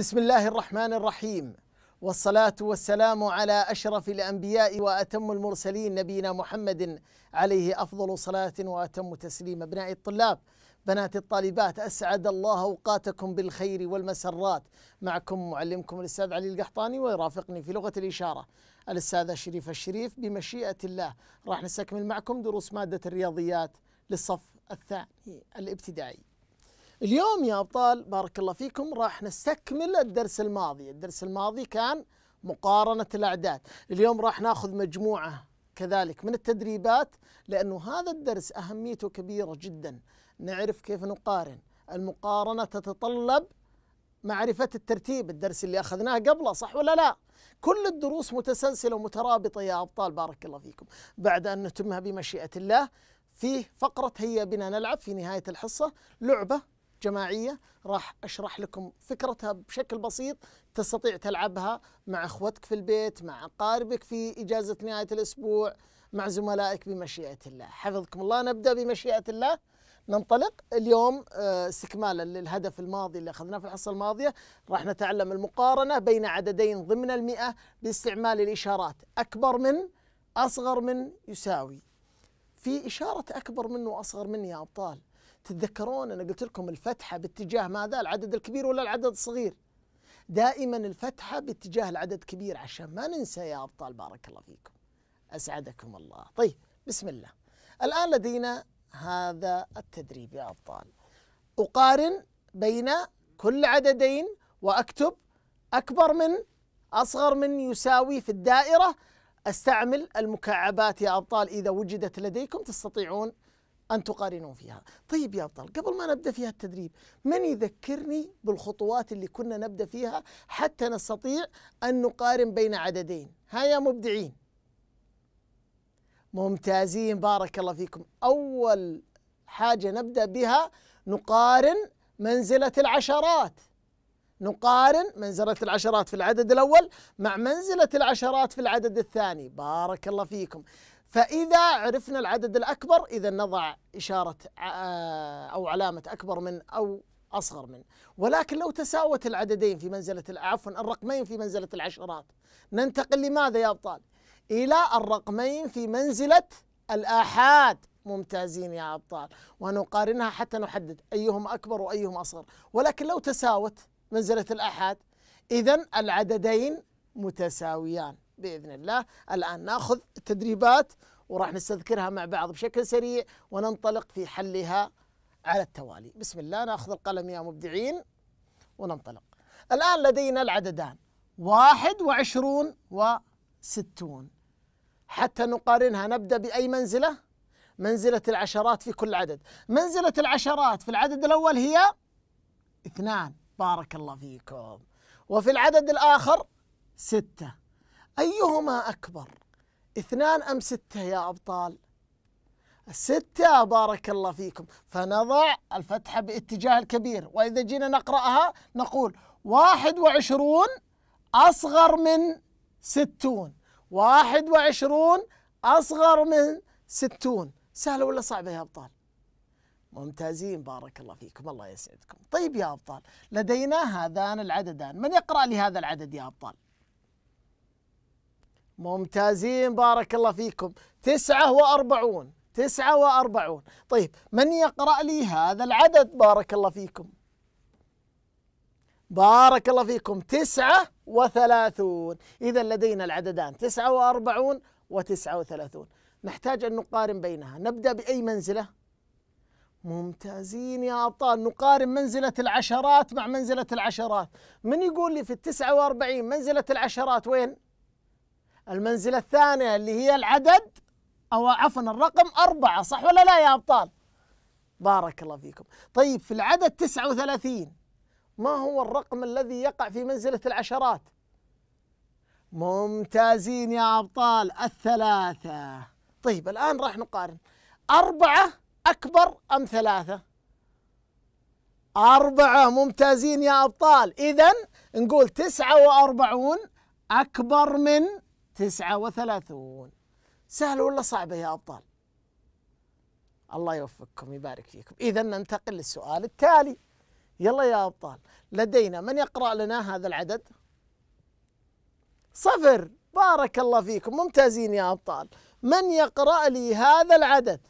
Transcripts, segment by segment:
بسم الله الرحمن الرحيم والصلاة والسلام على أشرف الأنبياء وأتم المرسلين نبينا محمد عليه أفضل صلاة وأتم تسليم أبناء الطلاب بنات الطالبات أسعد الله أوقاتكم بالخير والمسرات معكم معلمكم الأستاذ علي القحطاني ويرافقني في لغة الإشارة الأستاذ شريف الشريف بمشيئة الله راح نستكمل معكم دروس مادة الرياضيات للصف الثاني الابتدائي اليوم يا أبطال بارك الله فيكم راح نستكمل الدرس الماضي الدرس الماضي كان مقارنة الأعداد اليوم راح ناخذ مجموعة كذلك من التدريبات لأنه هذا الدرس أهميته كبيرة جدا نعرف كيف نقارن المقارنة تتطلب معرفة الترتيب الدرس اللي أخذناه قبله صح ولا لا كل الدروس متسلسلة ومترابطة يا أبطال بارك الله فيكم بعد أن نتمها بمشيئة الله فيه فقرة هيا بنا نلعب في نهاية الحصة لعبة جماعية راح أشرح لكم فكرتها بشكل بسيط تستطيع تلعبها مع أخوتك في البيت مع أقاربك في إجازة نهاية الأسبوع مع زملائك بمشيئة الله حفظكم الله نبدأ بمشيئة الله ننطلق اليوم آه، استكمالا للهدف الماضي اللي أخذناه في الحصة الماضية راح نتعلم المقارنة بين عددين ضمن المئة باستعمال الإشارات أكبر من أصغر من يساوي في إشارة أكبر من وأصغر من يا أبطال تتذكرون انا قلت لكم الفتحه باتجاه ماذا؟ العدد الكبير ولا العدد الصغير؟ دائما الفتحه باتجاه العدد الكبير عشان ما ننسى يا ابطال بارك الله فيكم. اسعدكم الله. طيب بسم الله. الان لدينا هذا التدريب يا ابطال. اقارن بين كل عددين واكتب اكبر من اصغر من يساوي في الدائره استعمل المكعبات يا ابطال اذا وجدت لديكم تستطيعون أن تقارنون فيها طيب يا أبطال قبل ما نبدأ فيها التدريب من يذكرني بالخطوات اللي كنا نبدأ فيها حتى نستطيع أن نقارن بين عددين ها يا مبدعين ممتازين بارك الله فيكم أول حاجة نبدأ بها نقارن منزلة العشرات نقارن منزلة العشرات في العدد الأول مع منزلة العشرات في العدد الثاني بارك الله فيكم فإذا عرفنا العدد الأكبر إذا نضع إشارة آه، أو علامة أكبر من أو أصغر من ولكن لو تساوت العددين في منزلة عفوا الرقمين في منزلة العشرات ننتقل لماذا يا أبطال إلى الرقمين في منزلة الآحاد ممتازين يا أبطال ونقارنها حتى نحدد أيهم أكبر وأيهم أصغر ولكن لو تساوت منزلة الآحاد إذا العددين متساويان باذن الله الان ناخذ التدريبات وراح نستذكرها مع بعض بشكل سريع وننطلق في حلها على التوالي بسم الله ناخذ القلم يا مبدعين وننطلق الآن لدينا العددان واحد وعشرون وستون حتى نقارنها نبدأ بأي منزلة منزلة العشرات في كل عدد منزلة العشرات في العدد الأول هي اثنان بارك الله فيكم وفي العدد الآخر ستة أيهما أكبر اثنان أم ستة يا أبطال الستة بارك الله فيكم فنضع الفتحة باتجاه الكبير وإذا جينا نقرأها نقول واحد وعشرون أصغر من ستون واحد وعشرون أصغر من ستون سهلة ولا صعبة يا أبطال ممتازين بارك الله فيكم الله يسعدكم طيب يا أبطال لدينا هذان العددان من يقرأ لي هذا العدد يا أبطال ممتازين بارك الله فيكم تسعة وأربعون تسعة وأربعون طيب من يقرأ لي هذا العدد بارك الله فيكم بارك الله فيكم تسعة وثلاثون إذا لدينا العددان تسعة وأربعون وتسعة وثلاثون نحتاج أن نقارن بينها نبدأ بأي منزلة ممتازين يا أبطال نقارن منزلة العشرات مع منزلة العشرات من يقول لي في التسعة وأربعين منزلة العشرات وين؟ المنزلة الثانية اللي هي العدد أو عفوا الرقم أربعة صح ولا لا يا أبطال بارك الله فيكم طيب في العدد 39 ما هو الرقم الذي يقع في منزلة العشرات ممتازين يا أبطال الثلاثة طيب الآن راح نقارن أربعة أكبر أم ثلاثة أربعة ممتازين يا أبطال إذا نقول تسعة وأربعون أكبر من تسعة وثلاثون سهلة ولا صعبة يا أبطال الله يوفقكم يبارك فيكم إذا ننتقل للسؤال التالي يلا يا أبطال لدينا من يقرأ لنا هذا العدد صفر بارك الله فيكم ممتازين يا أبطال من يقرأ لي هذا العدد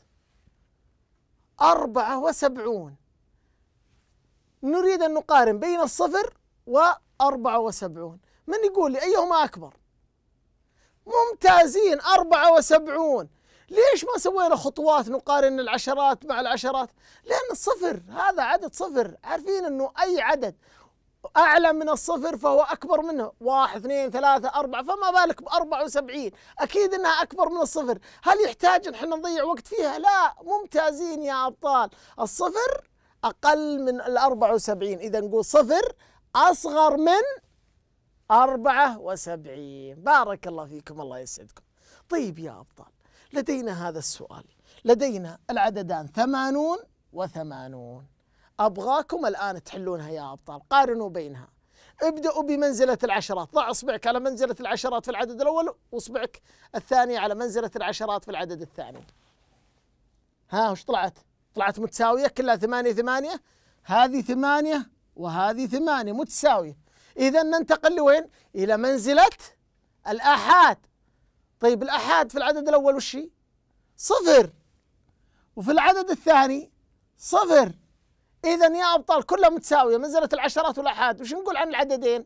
أربعة وسبعون نريد أن نقارن بين الصفر وأربعة وسبعون من يقول لي أيهما أكبر ممتازين 74 ليش ما سوينا خطوات نقارن العشرات مع العشرات لأن الصفر هذا عدد صفر عارفين أنه أي عدد أعلى من الصفر فهو أكبر منه واحد اثنين ثلاثة أربعة فما بالك بأربعة وسبعين أكيد أنها أكبر من الصفر هل يحتاج أن احنا نضيع وقت فيها لا ممتازين يا أبطال الصفر أقل من الأربعة وسبعين إذا نقول صفر أصغر من أربعة وسبعين بارك الله فيكم الله يسعدكم طيب يا أبطال لدينا هذا السؤال لدينا العددان ثمانون وثمانون أبغاكم الآن تحلونها يا أبطال قارنوا بينها ابدأوا بمنزلة العشرات ضع إصبعك على منزلة العشرات في العدد الأول وإصبعك الثاني على منزلة العشرات في العدد الثاني ها وش طلعت؟ طلعت متساوية كلها ثمانية ثمانية هذه ثمانية وهذه ثمانية متساوية إذا ننتقل لوين؟ إلى منزلة الآحاد طيب الآحاد في العدد الأول وش هي؟ صفر وفي العدد الثاني صفر إذا يا أبطال كلها متساوية منزلة العشرات والآحاد وش نقول عن العددين؟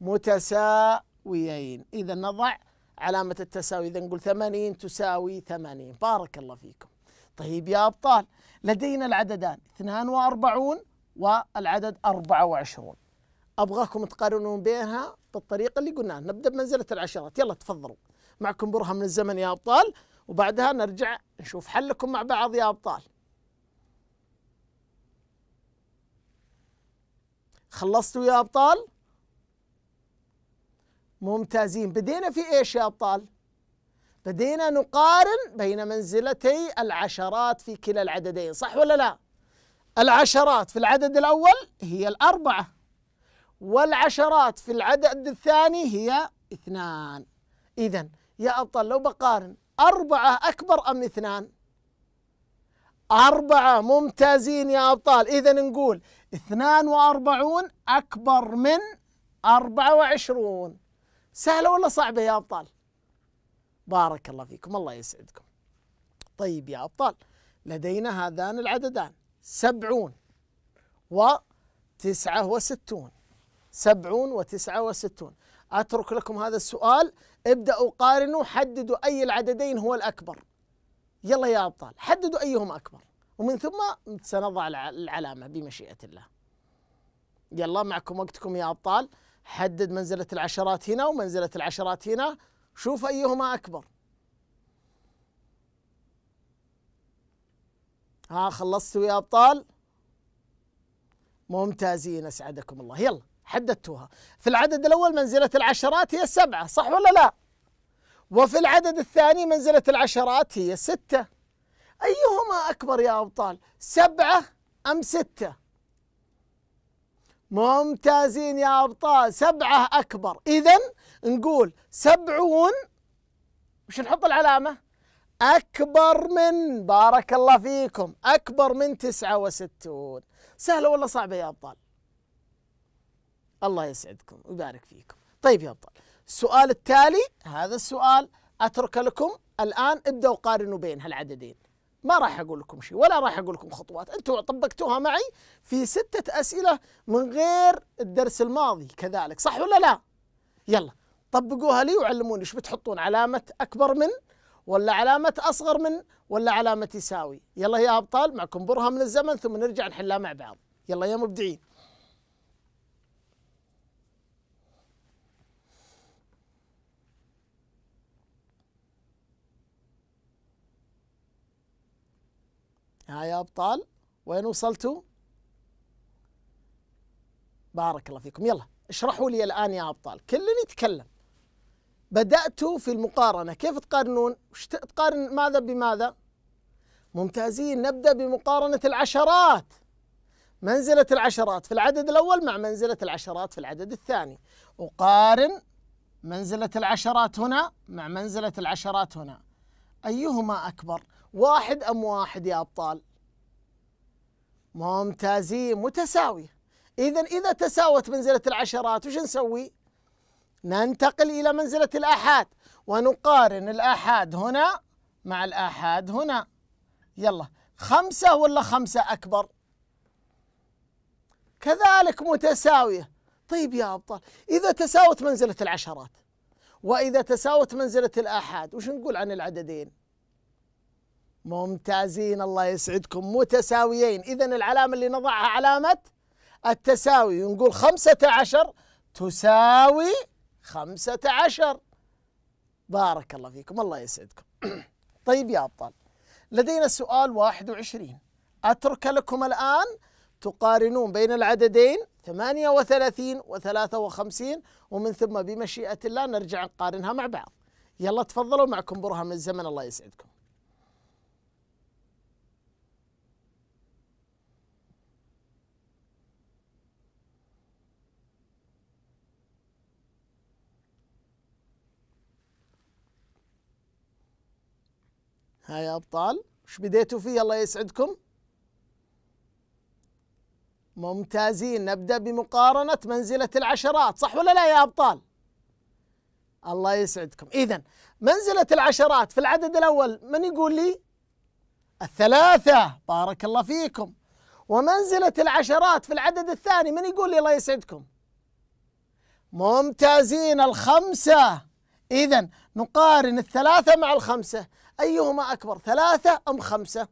متساويين إذا نضع علامة التساوي إذا نقول 80 تساوي 80. بارك الله فيكم طيب يا أبطال لدينا العددان 42 والعدد 24 ابغاكم تقارنون بينها بالطريقه اللي قلناها نبدا بمنزله العشرات يلا تفضلوا معكم برهه من الزمن يا ابطال وبعدها نرجع نشوف حلكم مع بعض يا ابطال خلصتوا يا ابطال ممتازين بدينا في ايش يا ابطال بدينا نقارن بين منزلتي العشرات في كلا العددين صح ولا لا العشرات في العدد الاول هي الاربعه والعشرات في العدد الثاني هي اثنان إذا يا أبطال لو بقارن أربعة أكبر أم اثنان أربعة ممتازين يا أبطال إذا نقول اثنان وأربعون أكبر من أربعة وعشرون سهلة ولا صعبة يا أبطال بارك الله فيكم الله يسعدكم طيب يا أبطال لدينا هذان العددان سبعون وتسعة وستون سبعون وتسعة وستون أترك لكم هذا السؤال ابدأوا قارنوا حددوا أي العددين هو الأكبر يلا يا أبطال حددوا أيهم أكبر ومن ثم سنضع العلامة بمشيئة الله يلا معكم وقتكم يا أبطال حدد منزلة العشرات هنا ومنزلة العشرات هنا شوف أيهما أكبر ها خلصتوا يا أبطال ممتازين أسعدكم الله يلا حددتوها في العدد الأول منزلة العشرات هي السبعة صح ولا لا وفي العدد الثاني منزلة العشرات هي ستة أيهما أكبر يا أبطال سبعة أم ستة ممتازين يا أبطال سبعة أكبر إذا نقول سبعون وش نحط العلامة أكبر من بارك الله فيكم أكبر من تسعة وستون سهلة ولا صعبة يا أبطال الله يسعدكم ويبارك فيكم طيب يا أبطال السؤال التالي هذا السؤال أترك لكم الآن ابدأوا قارنوا بين هالعددين ما راح أقول لكم شيء ولا راح أقول لكم خطوات أنتم طبقتوها معي في ستة أسئلة من غير الدرس الماضي كذلك صح ولا لا يلا طبقوها لي وعلموني ايش بتحطون علامة أكبر من ولا علامة أصغر من ولا علامة يساوي يلا يا أبطال معكم برهة من الزمن ثم نرجع نحلها مع بعض يلا يا مبدعين ها يا أبطال وين وصلتوا؟ بارك الله فيكم يلا اشرحوا لي الآن يا أبطال كل يتكلم بدأتوا في المقارنة كيف تقارنون؟ تقارن ماذا بماذا؟ ممتازين نبدأ بمقارنة العشرات منزلة العشرات في العدد الأول مع منزلة العشرات في العدد الثاني أقارن منزلة العشرات هنا مع منزلة العشرات هنا أيهما أكبر واحد أم واحد يا أبطال ممتازين متساوية إذا إذا تساوت منزلة العشرات وش نسوي ننتقل إلى منزلة الآحاد ونقارن الآحاد هنا مع الآحاد هنا يلا خمسة ولا خمسة أكبر كذلك متساوية طيب يا أبطال إذا تساوت منزلة العشرات وإذا تساوت منزلة الآحاد وش نقول عن العددين ممتازين الله يسعدكم متساويين إذا العلامة اللي نضعها علامة التساوي ونقول خمسة عشر تساوي خمسة عشر بارك الله فيكم الله يسعدكم طيب يا أبطال لدينا سؤال واحد وعشرين أترك لكم الآن تقارنون بين العددين 38 و 53 ومن ثم بمشيئة الله نرجع نقارنها مع بعض يلا تفضلوا معكم من الزمن الله يسعدكم ها يا أبطال ايش بديتوا فيه الله يسعدكم ممتازين نبدأ بمقارنة منزلة العشرات صح ولا لا يا أبطال الله يسعدكم إذا منزلة العشرات في العدد الأول من يقول لي الثلاثة بارك الله فيكم ومنزلة العشرات في العدد الثاني من يقول لي الله يسعدكم ممتازين الخمسة إذا نقارن الثلاثة مع الخمسة أيهما أكبر ثلاثة أم خمسة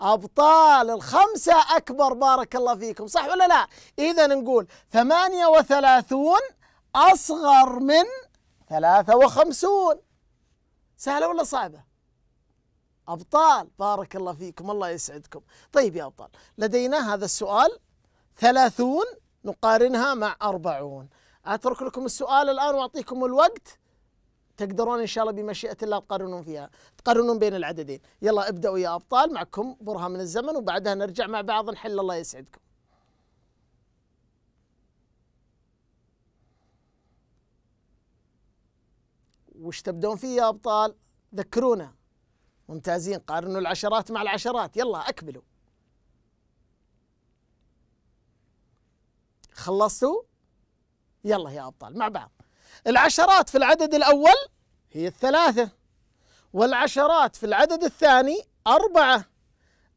أبطال الخمسة أكبر بارك الله فيكم صح ولا لا إذا نقول ثمانية وثلاثون أصغر من ثلاثة وخمسون سهلة ولا صعبة أبطال بارك الله فيكم الله يسعدكم طيب يا أبطال لدينا هذا السؤال ثلاثون نقارنها مع أربعون اترك لكم السؤال الان واعطيكم الوقت تقدرون ان شاء الله بمشيئه الله تقارنون فيها، تقارنون بين العددين، يلا ابداوا يا ابطال معكم برهه من الزمن وبعدها نرجع مع بعض نحل الله يسعدكم. وش تبدون فيه يا ابطال؟ ذكرونا. ممتازين قارنوا العشرات مع العشرات، يلا اكملوا. خلصتوا؟ يلا يا أبطال مع بعض العشرات في العدد الأول هي الثلاثة والعشرات في العدد الثاني أربعة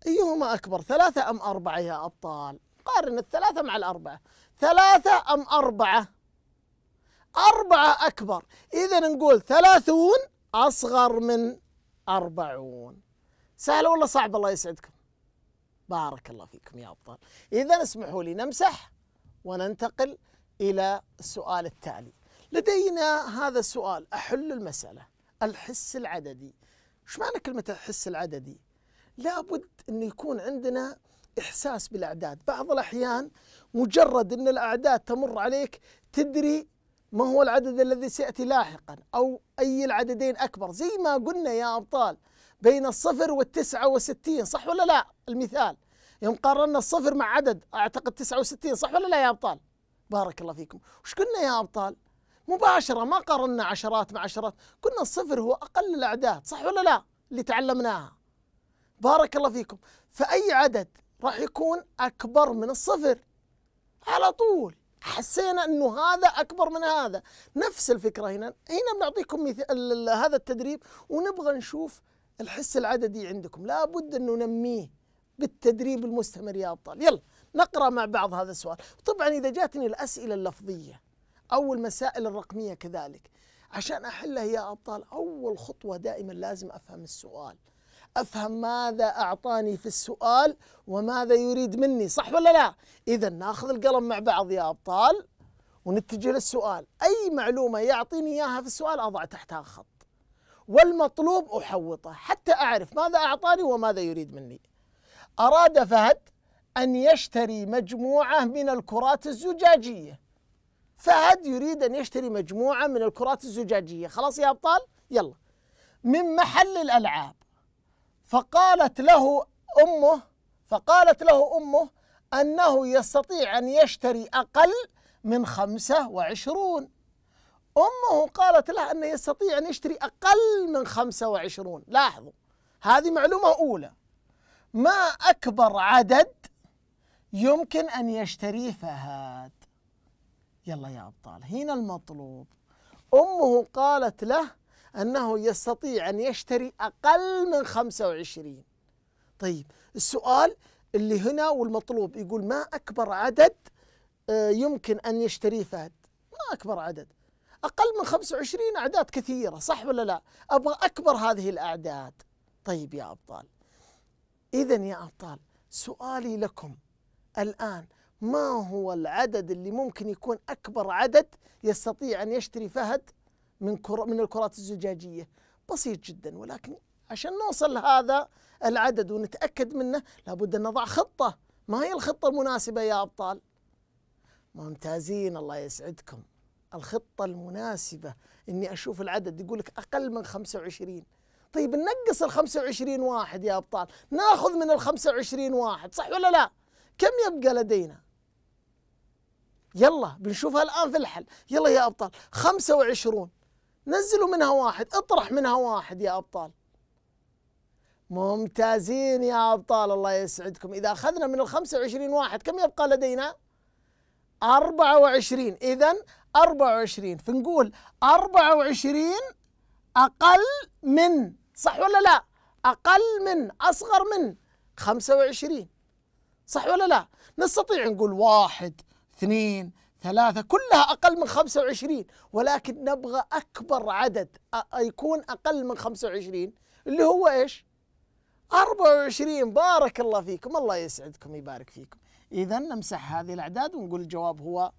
أيهما أكبر ثلاثة أم أربعة يا أبطال قارن الثلاثة مع الأربعة ثلاثة أم أربعة أربعة أكبر إذا نقول ثلاثون أصغر من أربعون سهل ولا صعب الله يسعدكم بارك الله فيكم يا أبطال إذا اسمحوا لي نمسح وننتقل إلى السؤال التالي لدينا هذا السؤال أحل المسألة الحس العددي ايش معنى كلمة الحس العددي؟ لابد أن يكون عندنا إحساس بالأعداد بعض الأحيان مجرد أن الأعداد تمر عليك تدري ما هو العدد الذي سيأتي لاحقا أو أي العددين أكبر زي ما قلنا يا أبطال بين الصفر والتسعة وستين صح ولا لا المثال يوم قارنا الصفر مع عدد أعتقد تسعة وستين صح ولا لا يا أبطال بارك الله فيكم وش قلنا يا أبطال مباشرة ما قارنا عشرات مع عشرات قلنا الصفر هو أقل الأعداد صح ولا لا اللي تعلمناها بارك الله فيكم فأي عدد راح يكون أكبر من الصفر على طول حسينا انه هذا اكبر من هذا نفس الفكره هنا هنا بنعطيكم مثال هذا التدريب ونبغى نشوف الحس العددي عندكم لابد انه ننميه بالتدريب المستمر يا أبطال يلا نقرأ مع بعض هذا السؤال طبعا إذا جاتني الأسئلة اللفظية أو المسائل الرقمية كذلك عشان احلها يا أبطال أول خطوة دائما لازم أفهم السؤال افهم ماذا اعطاني في السؤال وماذا يريد مني صح ولا لا اذا ناخذ القلم مع بعض يا ابطال ونتجه للسؤال اي معلومه يعطيني اياها في السؤال اضع تحتها خط والمطلوب احوطه حتى اعرف ماذا اعطاني وماذا يريد مني أراد فهد أن يشتري مجموعة من الكرات الزجاجية فهد يريد أن يشتري مجموعة من الكرات الزجاجية خلاص يا أبطال يلا من محل الألعاب فقالت له أمه فقالت له أمه أنه يستطيع أن يشتري أقل من خمسة وعشرون أمه قالت له أنه يستطيع أن يشتري أقل من خمسة وعشرون لاحظوا هذه معلومة أولى ما أكبر عدد يمكن أن يشتريه فهد يلا يا أبطال هنا المطلوب أمه قالت له أنه يستطيع أن يشتري أقل من 25 طيب السؤال اللي هنا والمطلوب يقول ما أكبر عدد آه، يمكن أن يشتريه فهد ما أكبر عدد أقل من 25 أعداد كثيرة صح ولا لا أبغى أكبر هذه الأعداد طيب يا أبطال إذا يا أبطال سؤالي لكم الآن ما هو العدد اللي ممكن يكون أكبر عدد يستطيع أن يشتري فهد من كرة من الكرات الزجاجية بسيط جدا ولكن عشان نوصل لهذا العدد ونتأكد منه لابد أن نضع خطة ما هي الخطة المناسبة يا أبطال ممتازين الله يسعدكم الخطة المناسبة إني أشوف العدد يقول لك أقل من 25 طيب ننقص ال 25 واحد يا ابطال ناخذ من ال 25 واحد صح ولا لا كم يبقى لدينا يلا بنشوفها الان في الحل يلا يا ابطال 25 نزلوا منها واحد اطرح منها واحد يا ابطال ممتازين يا ابطال الله يسعدكم اذا اخذنا من ال 25 واحد كم يبقى لدينا 24 اذا 24 فنقول 24 اقل من صح ولا لا أقل من أصغر من 25 صح ولا لا نستطيع نقول واحد اثنين ثلاثة كلها أقل من 25 ولكن نبغى أكبر عدد يكون أقل من 25 اللي هو إيش 24 بارك الله فيكم الله يسعدكم يبارك فيكم إذا نمسح هذه الأعداد ونقول الجواب هو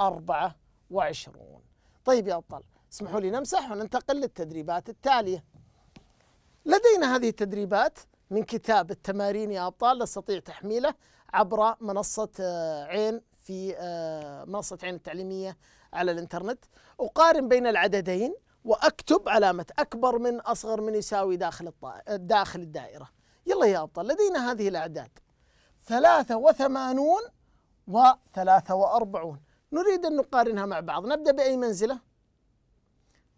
24 طيب يا أبطال اسمحوا لي نمسح وننتقل للتدريبات التالية لدينا هذه التدريبات من كتاب التمارين يا أبطال نستطيع تحميله عبر منصة آه، عين في آه، منصة عين التعليمية على الإنترنت أقارن بين العددين وأكتب علامة أكبر من أصغر من يساوي داخل داخل الدائرة يلا يا أبطال لدينا هذه الأعداد 83 و 43 نريد أن نقارنها مع بعض نبدأ بأي منزلة؟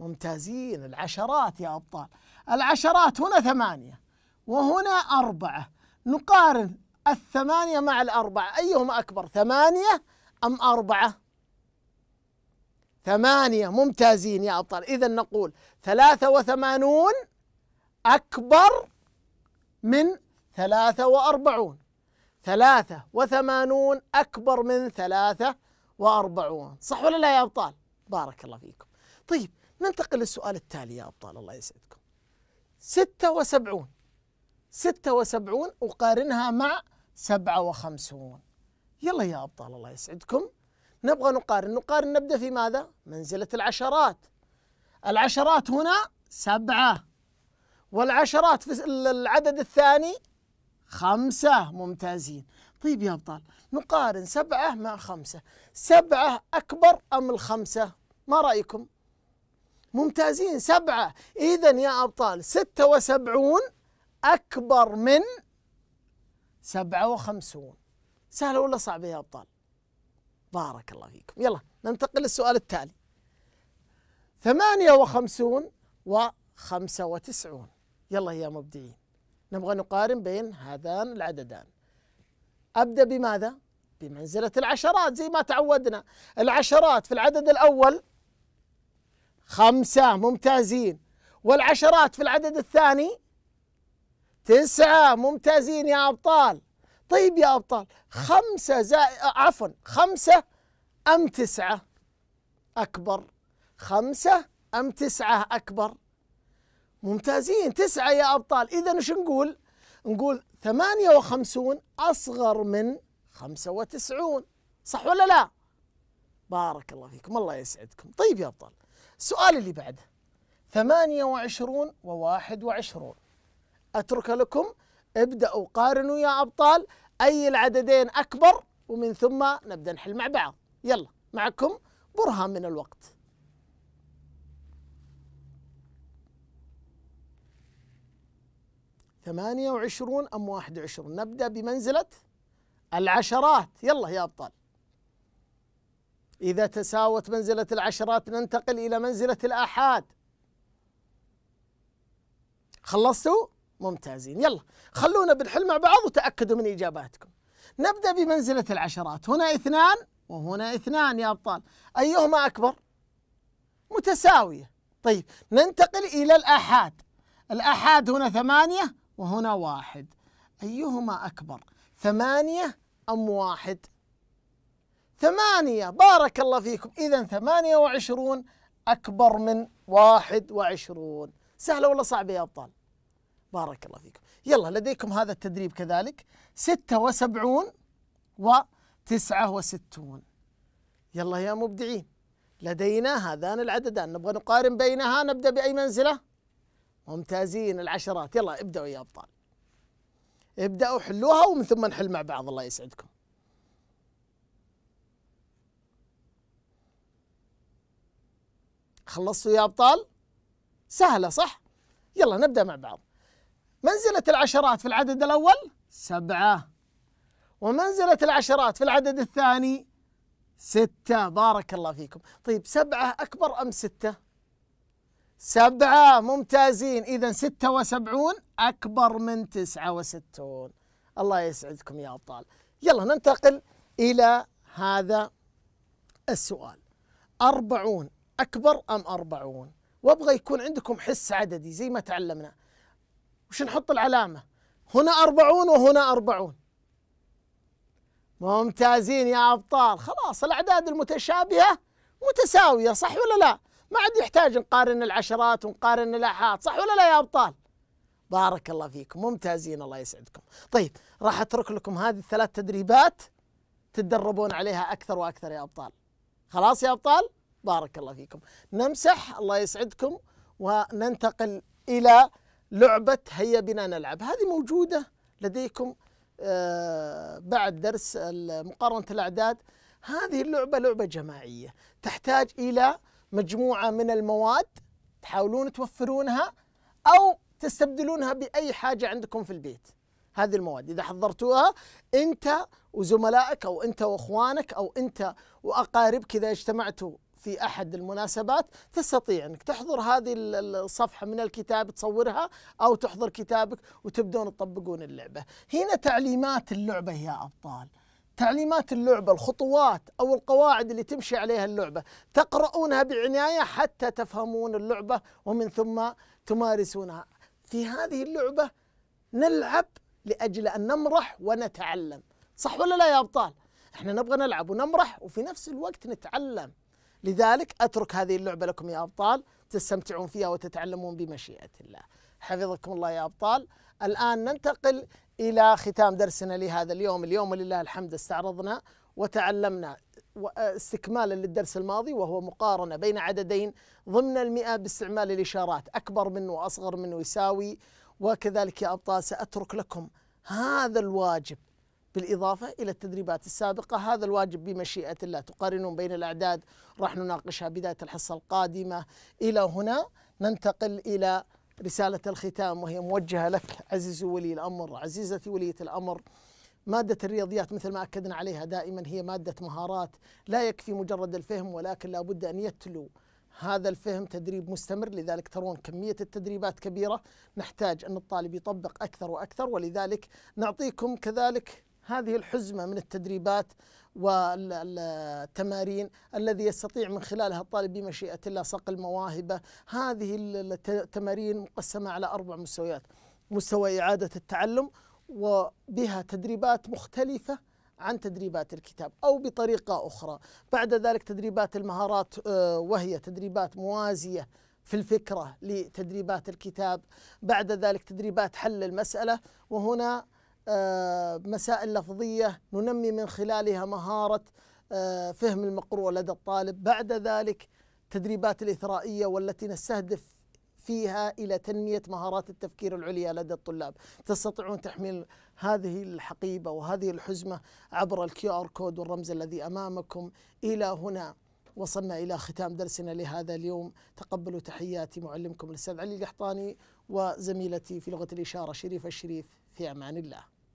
ممتازين العشرات يا أبطال العشرات هنا ثمانية وهنا أربعة نقارن الثمانية مع الأربعة أيهما أكبر ثمانية أم أربعة ثمانية ممتازين يا أبطال إذا نقول ثلاثة وثمانون أكبر من ثلاثة وأربعون ثلاثة وثمانون أكبر من ثلاثة وأربعون صح ولا لا يا أبطال بارك الله فيكم طيب ننتقل للسؤال التالي يا أبطال الله يسعدكم 76 76 وقارنها مع 57 يلا يا أبطال الله يسعدكم نبغى نقارن نقارن نبدأ في ماذا؟ منزلة العشرات العشرات هنا سبعة والعشرات في العدد الثاني خمسة ممتازين طيب يا أبطال نقارن سبعة مع خمسة سبعة أكبر أم الخمسة؟ ما رأيكم؟ ممتازين سبعة إذا يا أبطال ستة وسبعون أكبر من سبعة وخمسون سهلة ولا صعبة يا أبطال بارك الله فيكم يلا ننتقل للسؤال التالي ثمانية وخمسون وخمسة وتسعون يلا يا مبدعين نبغى نقارن بين هذان العددان أبدأ بماذا؟ بمنزلة العشرات زي ما تعودنا العشرات في العدد الأول خمسة ممتازين والعشرات في العدد الثاني تسعة ممتازين يا أبطال طيب يا أبطال خمسة زائد عفوا خمسة أم تسعة أكبر خمسة أم تسعة أكبر ممتازين تسعة يا أبطال إذا إيش نقول نقول ثمانية وخمسون أصغر من خمسة وتسعون صح ولا لا بارك الله فيكم الله يسعدكم طيب يا أبطال السؤال اللي بعده 28 و21 أترك لكم ابدأوا قارنوا يا أبطال أي العددين أكبر ومن ثم نبدأ نحل مع بعض يلا معكم برهان من الوقت ثمانية وعشرون أم واحد وعشرون نبدأ بمنزلة العشرات يلا يا أبطال إذا تساوت منزلة العشرات ننتقل إلى منزلة الآحاد خلصتوا؟ ممتازين يلا خلونا بنحل مع بعض وتأكدوا من إجاباتكم نبدأ بمنزلة العشرات هنا اثنان وهنا اثنان يا أبطال أيهما أكبر؟ متساوية طيب ننتقل إلى الآحاد الآحاد هنا ثمانية وهنا واحد أيهما أكبر؟ ثمانية أم واحد؟ ثمانية بارك الله فيكم إذا ثمانية وعشرون أكبر من واحد وعشرون سهلة ولا صعبة يا أبطال بارك الله فيكم يلا لديكم هذا التدريب كذلك ستة وسبعون وتسعة وستون يلا يا مبدعين لدينا هذان العددان نبغى نقارن بينها نبدأ بأي منزلة ممتازين العشرات يلا ابدأوا يا أبطال ابدأوا حلوها ومن ثم نحل مع بعض الله يسعدكم خلصتوا يا أبطال؟ سهلة صح؟ يلا نبدأ مع بعض منزلة العشرات في العدد الأول سبعة ومنزلة العشرات في العدد الثاني ستة بارك الله فيكم طيب سبعة أكبر أم ستة؟ سبعة ممتازين إذا ستة وسبعون أكبر من تسعة وستون الله يسعدكم يا أبطال يلا ننتقل إلى هذا السؤال أربعون أكبر أم أربعون وأبغى يكون عندكم حس عددي زي ما تعلمنا وش نحط العلامة هنا أربعون وهنا أربعون ممتازين يا أبطال خلاص الأعداد المتشابهة متساوية صح ولا لا ما عاد يحتاج نقارن العشرات ونقارن الآحاد صح ولا لا يا أبطال بارك الله فيكم ممتازين الله يسعدكم طيب راح أترك لكم هذه الثلاث تدريبات تتدربون عليها أكثر وأكثر يا أبطال خلاص يا أبطال بارك الله فيكم نمسح الله يسعدكم وننتقل إلى لعبة هيا بنا نلعب هذه موجودة لديكم آه، بعد درس مقارنة الأعداد هذه اللعبة لعبة جماعية تحتاج إلى مجموعة من المواد تحاولون توفرونها أو تستبدلونها بأي حاجة عندكم في البيت هذه المواد إذا حضرتوها أنت وزملائك أو أنت وأخوانك أو أنت وأقاربك إذا اجتمعتوا في احد المناسبات تستطيع انك تحضر هذه الصفحه من الكتاب تصورها او تحضر كتابك وتبدون تطبقون اللعبه. هنا تعليمات اللعبه يا ابطال. تعليمات اللعبة الخطوات أو القواعد اللي تمشي عليها اللعبة تقرؤونها بعناية حتى تفهمون اللعبة ومن ثم تمارسونها في هذه اللعبة نلعب لأجل أن نمرح ونتعلم صح ولا لا يا أبطال؟ احنا نبغى نلعب ونمرح وفي نفس الوقت نتعلم لذلك أترك هذه اللعبة لكم يا أبطال تستمتعون فيها وتتعلمون بمشيئة الله حفظكم الله يا أبطال الآن ننتقل إلى ختام درسنا لهذا اليوم اليوم ولله الحمد استعرضنا وتعلمنا آه، استكمالا للدرس الماضي وهو مقارنة بين عددين ضمن المئة باستعمال الإشارات أكبر منه وأصغر منه يساوي وكذلك يا أبطال سأترك لكم هذا الواجب بالإضافة إلى التدريبات السابقة هذا الواجب بمشيئة الله تقارنون بين الأعداد راح نناقشها بداية الحصة القادمة إلى هنا ننتقل إلى رسالة الختام وهي موجهة لك عزيزي ولي الأمر عزيزتي ولية الأمر مادة الرياضيات مثل ما أكدنا عليها دائما هي مادة مهارات لا يكفي مجرد الفهم ولكن لا بد أن يتلو هذا الفهم تدريب مستمر لذلك ترون كمية التدريبات كبيرة نحتاج أن الطالب يطبق أكثر وأكثر ولذلك نعطيكم كذلك هذه الحزمة من التدريبات والتمارين الذي يستطيع من خلالها الطالب بمشيئة الله صقل مواهبه هذه التمارين مقسمة على أربع مستويات مستوى إعادة التعلم وبها تدريبات مختلفة عن تدريبات الكتاب أو بطريقة أخرى بعد ذلك تدريبات المهارات آه، وهي تدريبات موازية في الفكرة لتدريبات الكتاب بعد ذلك تدريبات حل المسألة وهنا آه، مسائل لفظية ننمي من خلالها مهارة آه، فهم المقروء لدى الطالب بعد ذلك تدريبات الإثرائية والتي نستهدف فيها إلى تنمية مهارات التفكير العليا لدى الطلاب تستطيعون تحميل هذه الحقيبة وهذه الحزمة عبر الكيو آر كود والرمز الذي أمامكم إلى هنا وصلنا إلى ختام درسنا لهذا اليوم تقبلوا تحياتي معلمكم الأستاذ علي القحطاني وزميلتي في لغة الإشارة شريف الشريف في أمان الله